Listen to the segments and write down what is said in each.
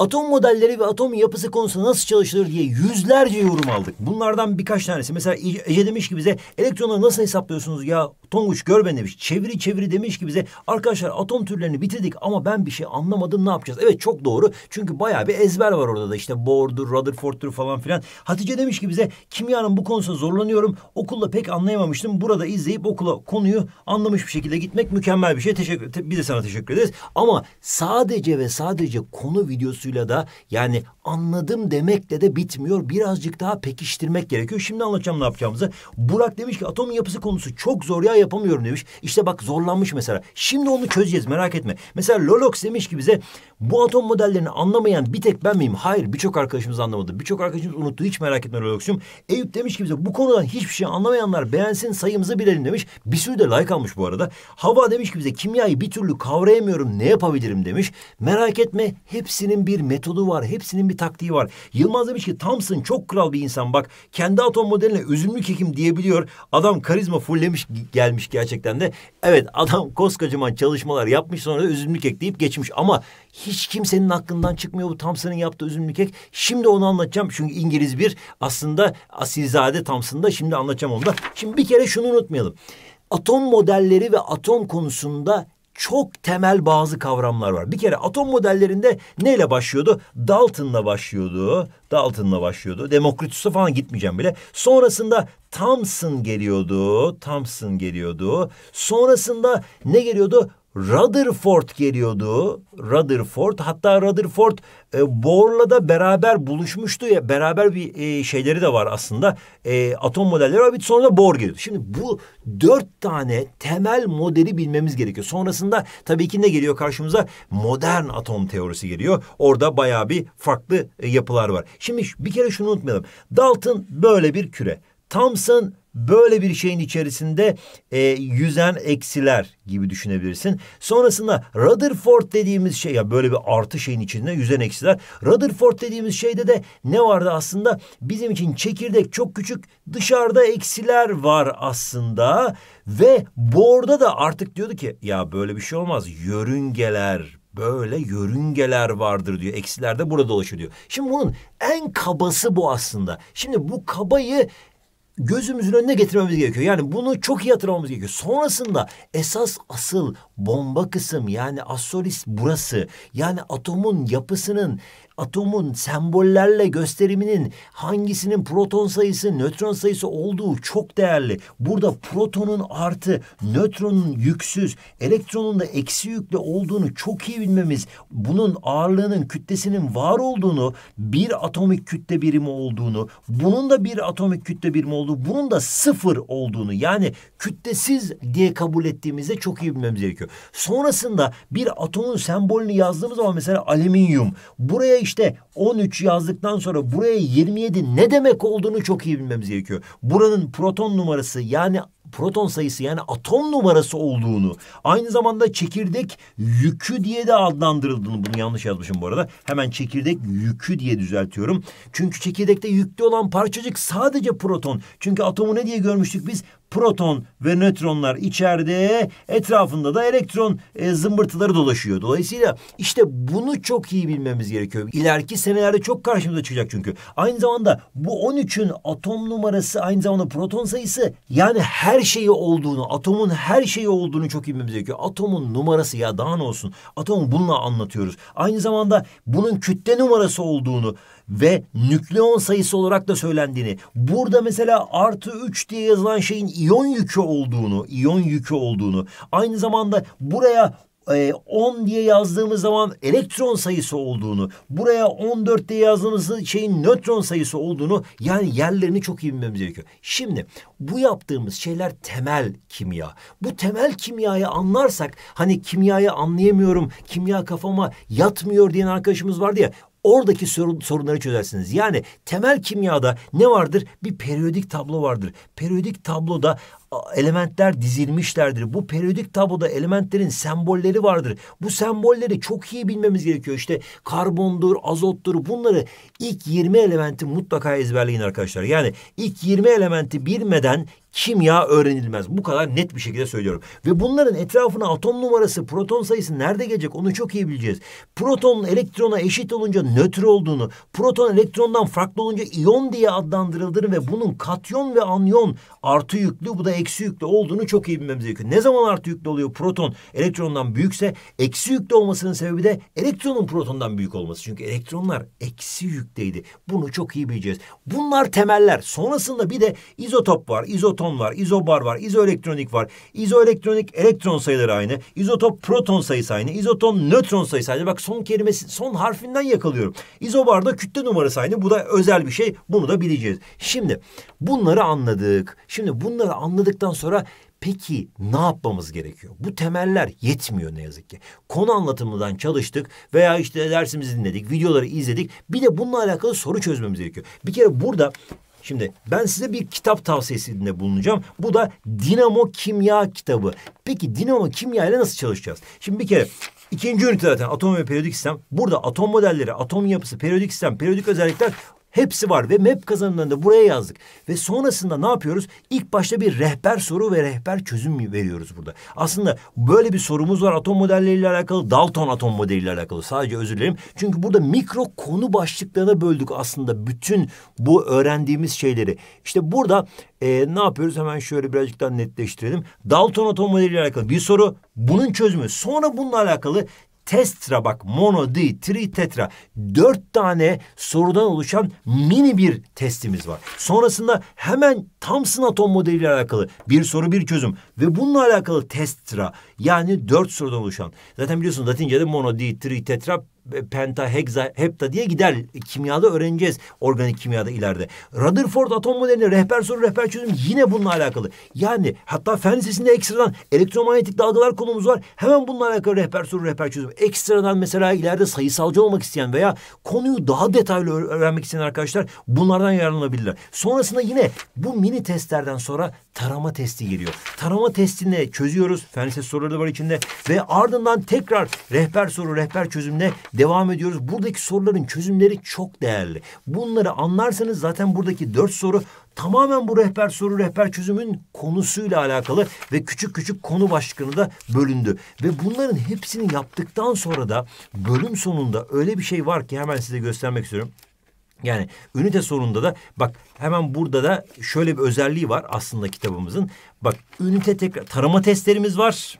atom modelleri ve atom yapısı konusunda nasıl çalışılır diye yüzlerce yorum aldık. Bunlardan birkaç tanesi. Mesela Ece demiş ki bize elektronları nasıl hesaplıyorsunuz ya Tonguç gör ben demiş. Çeviri çeviri demiş ki bize arkadaşlar atom türlerini bitirdik ama ben bir şey anlamadım ne yapacağız? Evet çok doğru. Çünkü bayağı bir ezber var orada da işte Bohr'dur, Rutherford'dur falan filan. Hatice demiş ki bize kimyanın bu konusunda zorlanıyorum. Okulda pek anlayamamıştım. Burada izleyip okula konuyu anlamış bir şekilde gitmek mükemmel bir şey. Teşekkür, bir de sana teşekkür ederiz. Ama sadece ve sadece konu videosu boyutuyla da yani anladım demekle de bitmiyor. Birazcık daha pekiştirmek gerekiyor. Şimdi anlatacağım ne yapacağımızı. Burak demiş ki atom yapısı konusu çok zor ya yapamıyorum demiş. İşte bak zorlanmış mesela. Şimdi onu çözeceğiz merak etme. Mesela Lolox demiş ki bize bu atom modellerini anlamayan bir tek ben miyim? Hayır birçok arkadaşımız anlamadı. Birçok arkadaşımız unuttu. Hiç merak etme Lolox'um. Eyüp demiş ki bize bu konudan hiçbir şey anlamayanlar beğensin sayımızı bilelim demiş. Bir sürü de like almış bu arada. Hava demiş ki bize kimyayı bir türlü kavrayamıyorum ne yapabilirim demiş. Merak etme hepsinin bir bir metodu var. Hepsinin bir taktiği var. Yılmaz demiş ki Thompson çok kral bir insan bak. Kendi atom modeline üzümlü kekim diyebiliyor. Adam karizma fullemiş gelmiş gerçekten de. Evet adam koskocaman çalışmalar yapmış sonra da üzümlü kek deyip geçmiş. Ama hiç kimsenin aklından çıkmıyor bu Thompson'ın yaptığı üzümlü kek. Şimdi onu anlatacağım. Çünkü İngiliz bir aslında Asilzade Thompson'da. Şimdi anlatacağım onu da. Şimdi bir kere şunu unutmayalım. Atom modelleri ve atom konusunda çok temel bazı kavramlar var. Bir kere atom modellerinde neyle başlıyordu? Dalton'la başlıyordu. Dalton'la başlıyordu. Demokritus'a falan gitmeyeceğim bile. Sonrasında Thomson geliyordu. Thomson geliyordu. Sonrasında ne geliyordu? Rutherford geliyordu. Rutherford hatta Rutherford e, Bohr'la da beraber buluşmuştu ya beraber bir e, şeyleri de var aslında. E, atom modelleri var bir sonra da Bohr geliyor. Şimdi bu dört tane temel modeli bilmemiz gerekiyor. Sonrasında tabii ki ne geliyor karşımıza? Modern atom teorisi geliyor. Orada bayağı bir farklı e, yapılar var. Şimdi bir kere şunu unutmayalım. Dalton böyle bir küre. Thompson böyle bir şeyin içerisinde e, yüzen eksiler gibi düşünebilirsin. Sonrasında Rutherford dediğimiz şey ya böyle bir artı şeyin içinde yüzen eksiler. Rutherford dediğimiz şeyde de ne vardı aslında? Bizim için çekirdek çok küçük dışarıda eksiler var aslında. Ve Bohr'da da artık diyordu ki ya böyle bir şey olmaz. Yörüngeler böyle yörüngeler vardır diyor. Eksiler de burada dolaşıyor diyor. Şimdi bunun en kabası bu aslında. Şimdi bu kabayı gözümüzün önüne getirmemiz gerekiyor. Yani bunu çok iyi hatırlamamız gerekiyor. Sonrasında esas asıl bomba kısım yani assolis burası. Yani atomun yapısının atomun sembollerle gösteriminin hangisinin proton sayısı, nötron sayısı olduğu çok değerli. Burada protonun artı, nötronun yüksüz, elektronun da eksi yüklü olduğunu çok iyi bilmemiz, bunun ağırlığının, kütlesinin var olduğunu, bir atomik kütle birimi olduğunu, bunun da bir atomik kütle birimi olduğu, bunun da sıfır olduğunu yani kütlesiz diye kabul ettiğimizde çok iyi bilmemiz gerekiyor. Sonrasında bir atomun sembolünü yazdığımız zaman mesela alüminyum. Buraya işte 13 yazdıktan sonra buraya 27 ne demek olduğunu çok iyi bilmemiz gerekiyor. Buranın proton numarası yani proton sayısı yani atom numarası olduğunu aynı zamanda çekirdek yükü diye de adlandırıldığını bunu yanlış yazmışım bu arada. Hemen çekirdek yükü diye düzeltiyorum. Çünkü çekirdekte yüklü olan parçacık sadece proton. Çünkü atomu ne diye görmüştük biz? proton ve nötronlar içeride etrafında da elektron e, zımbırtıları dolaşıyor. Dolayısıyla işte bunu çok iyi bilmemiz gerekiyor. İleriki senelerde çok karşımıza çıkacak çünkü. Aynı zamanda bu 13'ün atom numarası aynı zamanda proton sayısı yani her şeyi olduğunu, atomun her şeyi olduğunu çok iyi bilmemiz gerekiyor. Atomun numarası ya daha ne olsun. Atomu bununla anlatıyoruz. Aynı zamanda bunun kütle numarası olduğunu ve nükleon sayısı olarak da söylendiğini, burada mesela artı üç diye yazılan şeyin iyon yükü olduğunu, iyon yükü olduğunu, aynı zamanda buraya 10 e, diye yazdığımız zaman elektron sayısı olduğunu, buraya 14 diye yazdığımız şeyin nötron sayısı olduğunu yani yerlerini çok iyi bilmemiz gerekiyor. Şimdi bu yaptığımız şeyler temel kimya. Bu temel kimyayı anlarsak hani kimyayı anlayamıyorum, kimya kafama yatmıyor diyen arkadaşımız vardı ya Oradaki sorun, sorunları çözersiniz. Yani temel kimyada ne vardır? Bir periyodik tablo vardır. Periyodik tabloda elementler dizilmişlerdir. Bu periyodik tabloda elementlerin sembolleri vardır. Bu sembolleri çok iyi bilmemiz gerekiyor. İşte karbondur, azottur bunları ilk 20 elementi mutlaka ezberleyin arkadaşlar. Yani ilk 20 elementi bilmeden kimya öğrenilmez. Bu kadar net bir şekilde söylüyorum. Ve bunların etrafına atom numarası, proton sayısı nerede gelecek onu çok iyi bileceğiz. Proton, elektrona eşit olunca nötr olduğunu, proton elektrondan farklı olunca iyon diye adlandırıldığını ve bunun katyon ve anyon artı yüklü bu da eksi yüklü olduğunu çok iyi bilmemiz gerekiyor. Ne zaman artı yüklü oluyor? Proton elektrondan büyükse eksi yüklü olmasının sebebi de elektronun protondan büyük olması. Çünkü elektronlar eksi yükteydi. Bunu çok iyi bileceğiz. Bunlar temeller. Sonrasında bir de izotop var. İzotop proton var, izobar var, izoelektronik var. İzoelektronik elektron sayıları aynı. İzotop proton sayısı aynı. İzoton nötron sayısı aynı. Bak son kelimesi son harfinden yakalıyorum. İzobarda kütle numarası aynı. Bu da özel bir şey. Bunu da bileceğiz. Şimdi bunları anladık. Şimdi bunları anladıktan sonra Peki ne yapmamız gerekiyor? Bu temeller yetmiyor ne yazık ki. Konu anlatımından çalıştık veya işte dersimizi dinledik, videoları izledik. Bir de bununla alakalı soru çözmemiz gerekiyor. Bir kere burada Şimdi ben size bir kitap tavsiyesinde bulunacağım. Bu da Dinamo Kimya kitabı. Peki Dinamo Kimya ile nasıl çalışacağız? Şimdi bir kere ikinci ünite zaten atom ve periyodik sistem. Burada atom modelleri, atom yapısı, periyodik sistem, periyodik özellikler Hepsi var ve map kazanımlarını buraya yazdık. Ve sonrasında ne yapıyoruz? İlk başta bir rehber soru ve rehber çözüm veriyoruz burada. Aslında böyle bir sorumuz var atom modelleriyle alakalı. Dalton atom modeliyle alakalı. Sadece özür dilerim. Çünkü burada mikro konu başlıklarına böldük aslında bütün bu öğrendiğimiz şeyleri. İşte burada e, ne yapıyoruz? Hemen şöyle birazcık daha netleştirelim. Dalton atom modeliyle alakalı bir soru. Bunun çözümü. Sonra bununla alakalı testra bak mono, di, tri, tetra. Dört tane sorudan oluşan mini bir testimiz var. Sonrasında hemen Thomson atom modeliyle alakalı bir soru bir çözüm ve bununla alakalı testra yani dört sorudan oluşan. Zaten biliyorsunuz Latince'de mono, di, tri, tetra penta, Hexa, hepta diye gider. Kimyada öğreneceğiz organik kimyada ileride. Rutherford atom modelini rehber soru rehber çözüm yine bununla alakalı. Yani hatta fen lisesinde ekstradan elektromanyetik dalgalar konumuz var. Hemen bununla alakalı rehber soru rehber çözüm. Ekstradan mesela ileride sayısalcı olmak isteyen veya konuyu daha detaylı öğrenmek isteyen arkadaşlar bunlardan yararlanabilirler. Sonrasında yine bu mini testlerden sonra tarama testi geliyor. Tarama testini çözüyoruz. Fen lisesi soruları da var içinde ve ardından tekrar rehber soru rehber çözümle devam ediyoruz. Buradaki soruların çözümleri çok değerli. Bunları anlarsanız zaten buradaki dört soru tamamen bu rehber soru rehber çözümün konusuyla alakalı ve küçük küçük konu başlıklarına da bölündü. Ve bunların hepsini yaptıktan sonra da bölüm sonunda öyle bir şey var ki hemen size göstermek istiyorum. Yani ünite sonunda da bak hemen burada da şöyle bir özelliği var aslında kitabımızın. Bak ünite tekrar tarama testlerimiz var.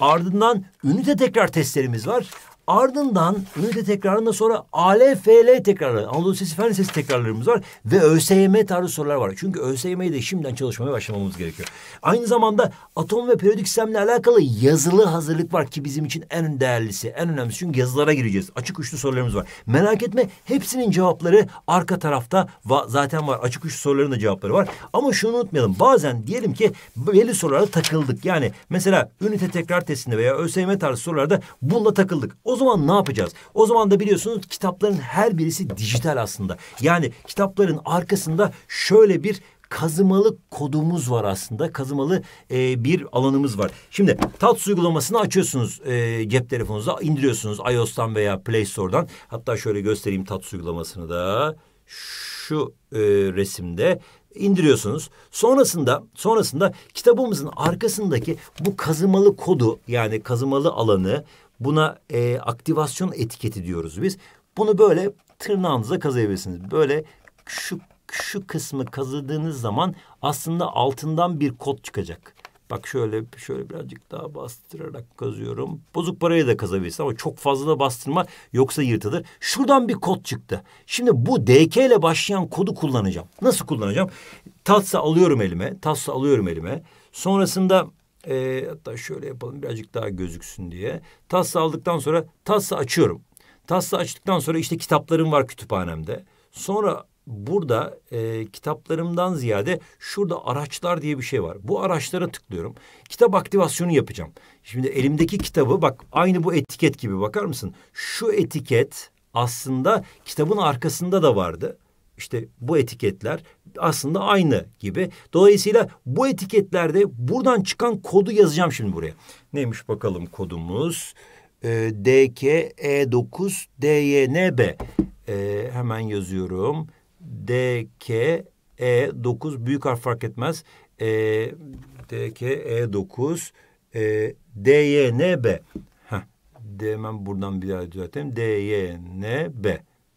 Ardından ünite tekrar testlerimiz var. Ardından ünite tekrarında sonra ALFL tekrarları, Anadolu Sesi Fen Sesi tekrarlarımız var ve ÖSYM tarzı sorular var. Çünkü ÖSYM'yi de şimdiden çalışmaya başlamamız gerekiyor. Aynı zamanda atom ve periyodik sistemle alakalı yazılı hazırlık var ki bizim için en değerlisi, en önemlisi. Çünkü yazılara gireceğiz. Açık uçlu sorularımız var. Merak etme hepsinin cevapları arka tarafta va zaten var. Açık uçlu soruların da cevapları var. Ama şunu unutmayalım. Bazen diyelim ki belli sorulara takıldık. Yani mesela ünite tekrar testinde veya ÖSYM tarzı sorularda bununla takıldık. O o zaman ne yapacağız? O zaman da biliyorsunuz kitapların her birisi dijital aslında. Yani kitapların arkasında şöyle bir kazımalı kodumuz var aslında. Kazımalı e, bir alanımız var. Şimdi Tats uygulamasını açıyorsunuz e, cep telefonunuza indiriyorsunuz iOS'tan veya Play Store'dan. Hatta şöyle göstereyim Tats uygulamasını da. Şu e, resimde indiriyorsunuz. Sonrasında sonrasında kitabımızın arkasındaki bu kazımalı kodu yani kazımalı alanı Buna e, aktivasyon etiketi diyoruz biz. Bunu böyle tırnağınıza kazıyabilirsiniz. Böyle şu şu kısmı kazıdığınız zaman aslında altından bir kod çıkacak. Bak şöyle şöyle birazcık daha bastırarak kazıyorum. Bozuk parayı da kazabilirsin ama çok fazla da bastırma yoksa yırtılır. Şuradan bir kod çıktı. Şimdi bu DK ile başlayan kodu kullanacağım. Nasıl kullanacağım? Tatsa alıyorum elime. Tatsa alıyorum elime. Sonrasında e, hatta şöyle yapalım birazcık daha gözüksün diye. Tasla aldıktan sonra tasla açıyorum. Tasla açtıktan sonra işte kitaplarım var kütüphanemde. Sonra burada e, kitaplarımdan ziyade şurada araçlar diye bir şey var. Bu araçlara tıklıyorum. Kitap aktivasyonu yapacağım. Şimdi elimdeki kitabı bak aynı bu etiket gibi bakar mısın? Şu etiket aslında kitabın arkasında da vardı işte bu etiketler aslında aynı gibi. Dolayısıyla bu etiketlerde buradan çıkan kodu yazacağım şimdi buraya. Neymiş bakalım kodumuz? Ee, DKE9DYNB. Ee, hemen yazıyorum. DKE9 büyük harf fark etmez. Ee, DKE9 e, DYNB. E, hemen buradan bir daha düzeltelim. DYNB.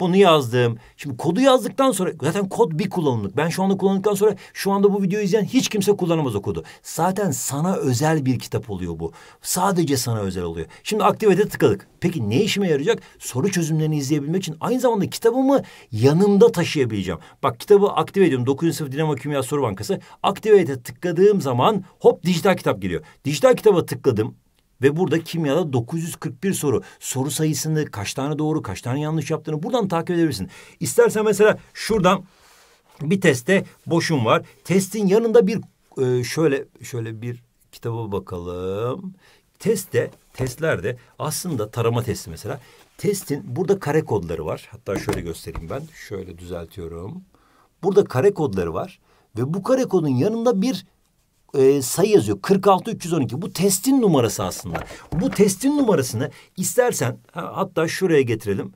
Bunu yazdım. Şimdi kodu yazdıktan sonra zaten kod bir kullanımlık. Ben şu anda kullandıktan sonra şu anda bu videoyu izleyen hiç kimse kullanamaz o kodu. Zaten sana özel bir kitap oluyor bu. Sadece sana özel oluyor. Şimdi aktivite tıkladık. Peki ne işime yarayacak? Soru çözümlerini izleyebilmek için aynı zamanda kitabımı yanımda taşıyabileceğim. Bak kitabı aktive ediyorum. 9. sınıf Dinamo Kimya Soru Bankası. Aktivite tıkladığım zaman hop dijital kitap geliyor. Dijital kitaba tıkladım. Ve burada kimyada 941 soru. Soru sayısını kaç tane doğru kaç tane yanlış yaptığını buradan takip edebilirsin. İstersen mesela şuradan bir teste boşum var. Testin yanında bir e, şöyle şöyle bir kitaba bakalım. Testte testlerde aslında tarama testi mesela. Testin burada kare kodları var. Hatta şöyle göstereyim ben. Şöyle düzeltiyorum. Burada kare kodları var ve bu kare kodun yanında bir e, sayı yazıyor. 46 312. Bu testin numarası aslında. Bu testin numarasını istersen hatta şuraya getirelim.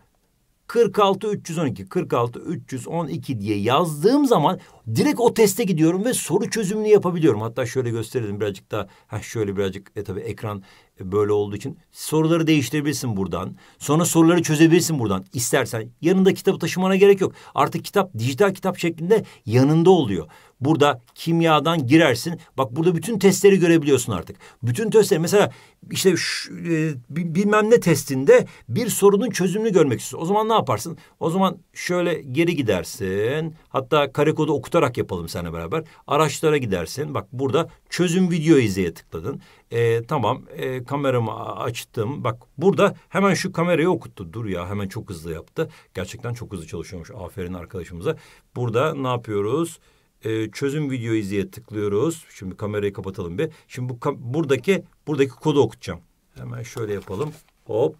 46 312 46 312 diye yazdığım zaman direkt o teste gidiyorum ve soru çözümünü yapabiliyorum. Hatta şöyle gösterelim birazcık da şöyle birazcık e tabii ekran e, böyle olduğu için soruları değiştirebilirsin buradan. Sonra soruları çözebilirsin buradan. İstersen yanında kitabı taşımana gerek yok. Artık kitap dijital kitap şeklinde yanında oluyor. Burada kimyadan girersin. Bak burada bütün testleri görebiliyorsun artık. Bütün testleri mesela işte şu, e, bilmem ne testinde bir sorunun çözümünü görmek istiyorsun. O zaman ne yaparsın? O zaman şöyle geri gidersin. Hatta kare kodu okutarak yapalım seninle beraber. Araçlara gidersin. Bak burada çözüm video izleye tıkladın. E, tamam e, kameramı açtım. Bak burada hemen şu kamerayı okuttu. Dur ya hemen çok hızlı yaptı. Gerçekten çok hızlı çalışıyormuş. Aferin arkadaşımıza. Burada ne yapıyoruz? e, çözüm video izleye tıklıyoruz. Şimdi kamerayı kapatalım bir. Şimdi bu buradaki buradaki kodu okutacağım. Hemen şöyle yapalım. Hop.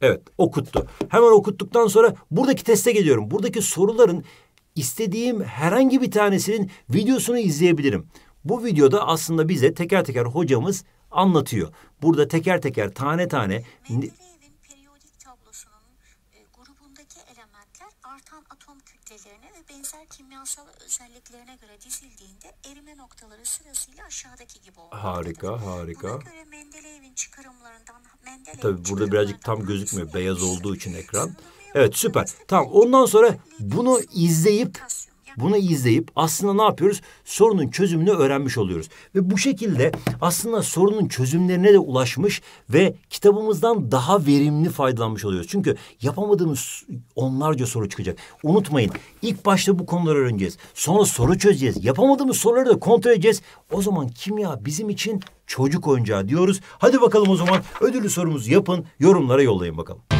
Evet okuttu. Hemen okuttuktan sonra buradaki teste geliyorum. Buradaki soruların istediğim herhangi bir tanesinin videosunu izleyebilirim. Bu videoda aslında bize teker teker hocamız anlatıyor. Burada teker teker tane tane benzer kimyasal özelliklerine göre dizildiğinde erime noktaları sırasıyla aşağıdaki gibi olur. Harika, harika. Buna göre Mendeleev'in çıkarımlarından Mendeleev'in Tabii burada birazcık tam gözükmüyor beyaz olduğu için ekran. Evet süper. Tamam ondan sonra bunu izleyip bunu izleyip aslında ne yapıyoruz? Sorunun çözümünü öğrenmiş oluyoruz. Ve bu şekilde aslında sorunun çözümlerine de ulaşmış ve kitabımızdan daha verimli faydalanmış oluyoruz. Çünkü yapamadığımız onlarca soru çıkacak. Unutmayın ilk başta bu konuları öğreneceğiz. Sonra soru çözeceğiz. Yapamadığımız soruları da kontrol edeceğiz. O zaman kimya bizim için çocuk oyuncağı diyoruz. Hadi bakalım o zaman ödüllü sorumuzu yapın, yorumlara yollayın bakalım.